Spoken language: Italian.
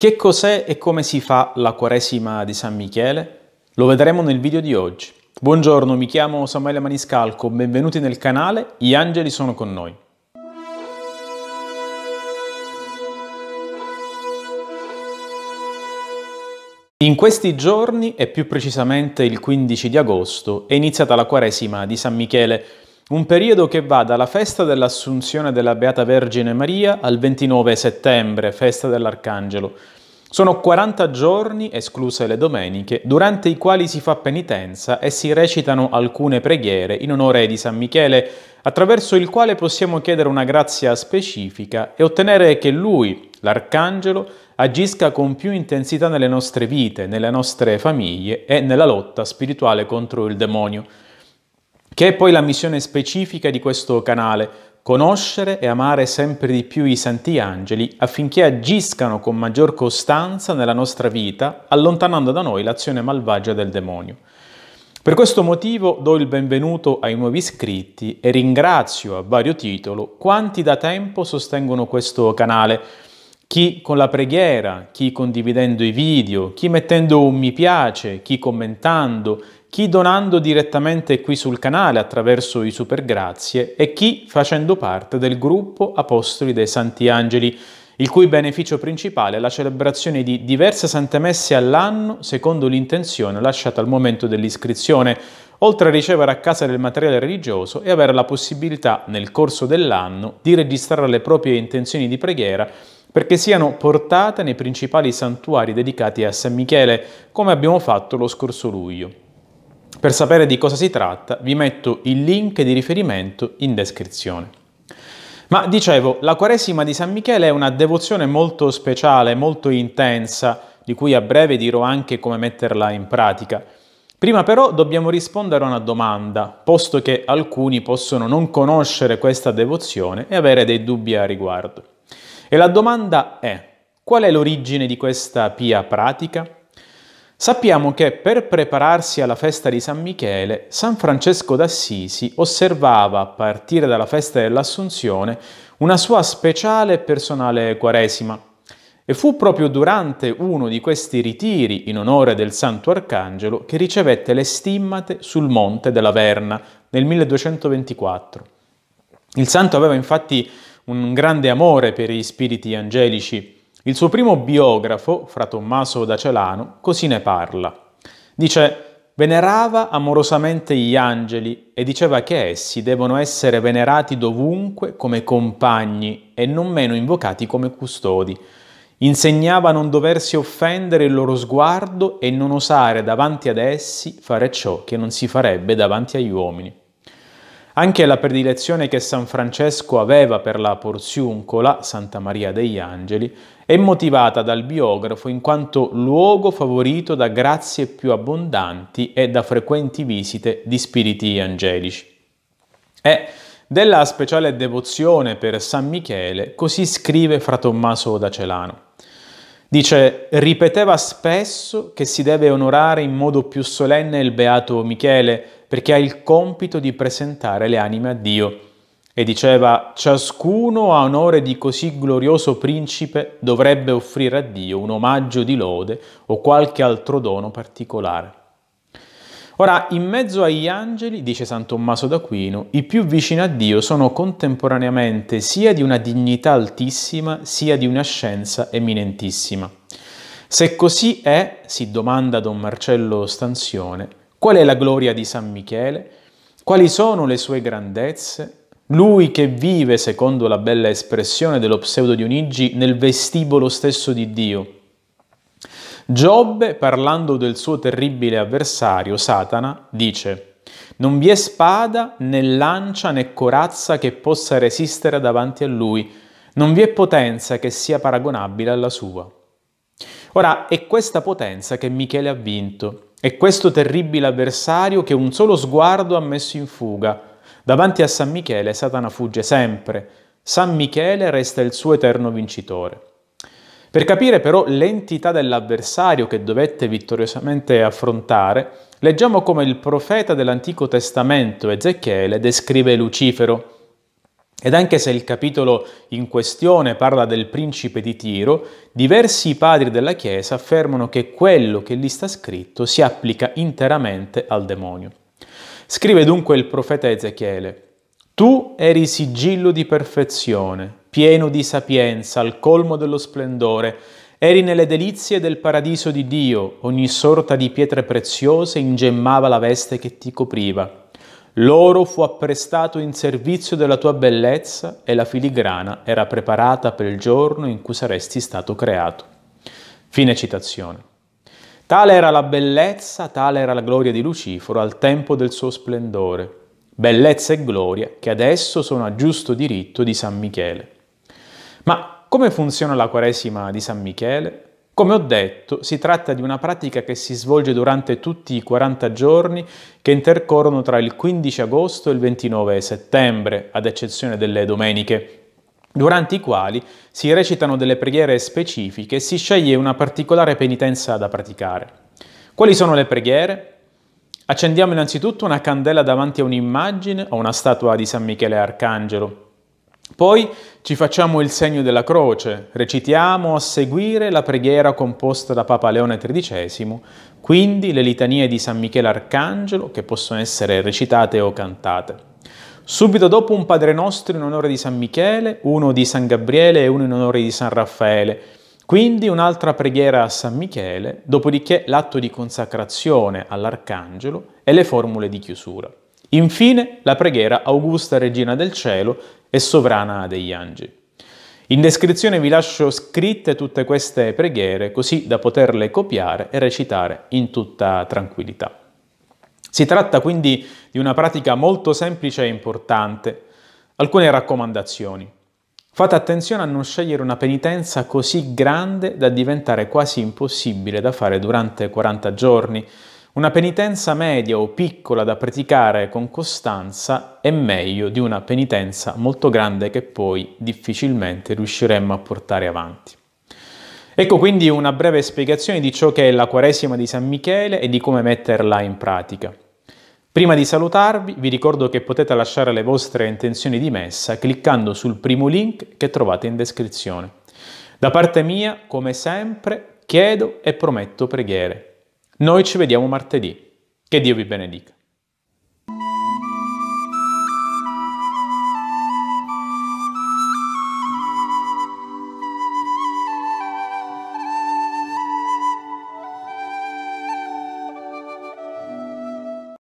Che cos'è e come si fa la Quaresima di San Michele? Lo vedremo nel video di oggi. Buongiorno, mi chiamo Samuele Maniscalco, benvenuti nel canale Gli angeli sono con noi. In questi giorni, e più precisamente il 15 di agosto, è iniziata la Quaresima di San Michele, un periodo che va dalla festa dell'Assunzione della Beata Vergine Maria al 29 settembre, festa dell'Arcangelo. Sono 40 giorni, escluse le domeniche, durante i quali si fa penitenza e si recitano alcune preghiere in onore di San Michele, attraverso il quale possiamo chiedere una grazia specifica e ottenere che lui, l'Arcangelo, agisca con più intensità nelle nostre vite, nelle nostre famiglie e nella lotta spirituale contro il demonio che è poi la missione specifica di questo canale, conoscere e amare sempre di più i santi angeli affinché agiscano con maggior costanza nella nostra vita, allontanando da noi l'azione malvagia del demonio. Per questo motivo do il benvenuto ai nuovi iscritti e ringrazio a vario titolo quanti da tempo sostengono questo canale chi con la preghiera, chi condividendo i video, chi mettendo un mi piace, chi commentando, chi donando direttamente qui sul canale attraverso i supergrazie e chi facendo parte del gruppo Apostoli dei Santi Angeli, il cui beneficio principale è la celebrazione di diverse sante messe all'anno secondo l'intenzione lasciata al momento dell'iscrizione, oltre a ricevere a casa del materiale religioso e avere la possibilità nel corso dell'anno di registrare le proprie intenzioni di preghiera perché siano portate nei principali santuari dedicati a San Michele, come abbiamo fatto lo scorso luglio. Per sapere di cosa si tratta vi metto il link di riferimento in descrizione. Ma dicevo, la Quaresima di San Michele è una devozione molto speciale, molto intensa, di cui a breve dirò anche come metterla in pratica. Prima però dobbiamo rispondere a una domanda, posto che alcuni possono non conoscere questa devozione e avere dei dubbi a riguardo. E la domanda è, qual è l'origine di questa pia pratica? Sappiamo che per prepararsi alla festa di San Michele, San Francesco d'Assisi osservava, a partire dalla festa dell'Assunzione, una sua speciale e personale quaresima. E fu proprio durante uno di questi ritiri in onore del Santo Arcangelo che ricevette le stimmate sul monte della Verna nel 1224. Il santo aveva infatti un grande amore per gli spiriti angelici. Il suo primo biografo, fra Tommaso da Celano, così ne parla. Dice Venerava amorosamente gli angeli e diceva che essi devono essere venerati dovunque come compagni e non meno invocati come custodi. Insegnava a non doversi offendere il loro sguardo e non osare davanti ad essi fare ciò che non si farebbe davanti agli uomini. Anche la predilezione che San Francesco aveva per la Porziuncola, Santa Maria degli Angeli, è motivata dal biografo in quanto luogo favorito da grazie più abbondanti e da frequenti visite di spiriti angelici. E della speciale devozione per San Michele, così scrive fra Tommaso da Celano. Dice, ripeteva spesso che si deve onorare in modo più solenne il beato Michele, perché ha il compito di presentare le anime a Dio. E diceva, ciascuno a onore di così glorioso principe dovrebbe offrire a Dio un omaggio di lode o qualche altro dono particolare. Ora, in mezzo agli angeli, dice San Tommaso d'Aquino, i più vicini a Dio sono contemporaneamente sia di una dignità altissima, sia di una scienza eminentissima. Se così è, si domanda Don Marcello Stanzione, Qual è la gloria di San Michele? Quali sono le sue grandezze? Lui che vive, secondo la bella espressione dello pseudo Dionigi, nel vestibolo stesso di Dio. Giobbe, parlando del suo terribile avversario, Satana, dice «Non vi è spada, né lancia, né corazza che possa resistere davanti a lui, non vi è potenza che sia paragonabile alla sua». Ora, è questa potenza che Michele ha vinto, è questo terribile avversario che un solo sguardo ha messo in fuga. Davanti a San Michele Satana fugge sempre. San Michele resta il suo eterno vincitore. Per capire però l'entità dell'avversario che dovette vittoriosamente affrontare, leggiamo come il profeta dell'Antico Testamento Ezechiele descrive Lucifero. Ed anche se il capitolo in questione parla del principe di Tiro, diversi padri della Chiesa affermano che quello che lì sta scritto si applica interamente al demonio. Scrive dunque il profeta Ezechiele, Tu eri sigillo di perfezione, pieno di sapienza, al colmo dello splendore, eri nelle delizie del paradiso di Dio, ogni sorta di pietre preziose ingemmava la veste che ti copriva. L'oro fu apprestato in servizio della tua bellezza e la filigrana era preparata per il giorno in cui saresti stato creato. Fine citazione. Tale era la bellezza, tale era la gloria di Lucifero al tempo del suo splendore. Bellezza e gloria che adesso sono a giusto diritto di San Michele. Ma come funziona la Quaresima di San Michele? Come ho detto, si tratta di una pratica che si svolge durante tutti i 40 giorni che intercorrono tra il 15 agosto e il 29 settembre, ad eccezione delle domeniche, durante i quali si recitano delle preghiere specifiche e si sceglie una particolare penitenza da praticare. Quali sono le preghiere? Accendiamo innanzitutto una candela davanti a un'immagine o una statua di San Michele Arcangelo, poi ci facciamo il segno della croce, recitiamo a seguire la preghiera composta da Papa Leone XIII, quindi le litanie di San Michele Arcangelo che possono essere recitate o cantate. Subito dopo un Padre Nostro in onore di San Michele, uno di San Gabriele e uno in onore di San Raffaele, quindi un'altra preghiera a San Michele, dopodiché l'atto di consacrazione all'Arcangelo e le formule di chiusura. Infine la preghiera Augusta Regina del Cielo e Sovrana degli Angeli. In descrizione vi lascio scritte tutte queste preghiere così da poterle copiare e recitare in tutta tranquillità. Si tratta quindi di una pratica molto semplice e importante. Alcune raccomandazioni. Fate attenzione a non scegliere una penitenza così grande da diventare quasi impossibile da fare durante 40 giorni, una penitenza media o piccola da praticare con costanza è meglio di una penitenza molto grande che poi difficilmente riusciremmo a portare avanti. Ecco quindi una breve spiegazione di ciò che è la Quaresima di San Michele e di come metterla in pratica. Prima di salutarvi vi ricordo che potete lasciare le vostre intenzioni di messa cliccando sul primo link che trovate in descrizione. Da parte mia, come sempre, chiedo e prometto preghiere noi ci vediamo martedì. Che Dio vi benedica.